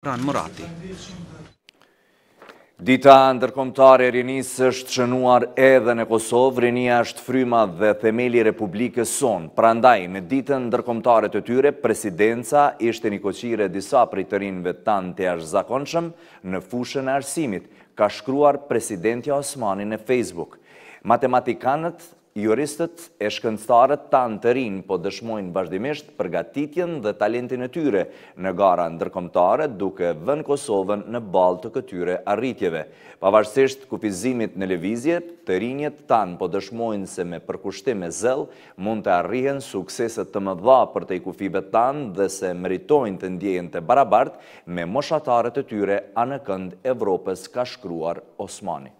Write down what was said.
Ran Murati. Dita ndërkomtare rinis është shënuar edhe në Kosovë, rinia është fryma dhe themeli Republikës son. Prandaj, në ditën ndërkomtare të tyre, presidenca ishte një koqire disa prej të tanë të ashtë zakonëshëm në fushën e arsimit, ka shkruar presidentja Osmani në Facebook. Matematikanët juristët e shkënstarët tanë të rinë po dëshmojnë vazhdimisht përgatitjen dhe talentin e tyre në gara ndërkomtare duke vën Kosovën në bal të këtyre arritjeve. Pavarësisht kufizimit në levizje, të rinjet tanë po dëshmojnë se me përkushtim e zëll mund të arrihen sukseset të më dha për të i kufive tanë dhe se meritojnë të ndjejen të barabart me moshatarët e tyre anë kënd Evropës ka shkruar Osmani.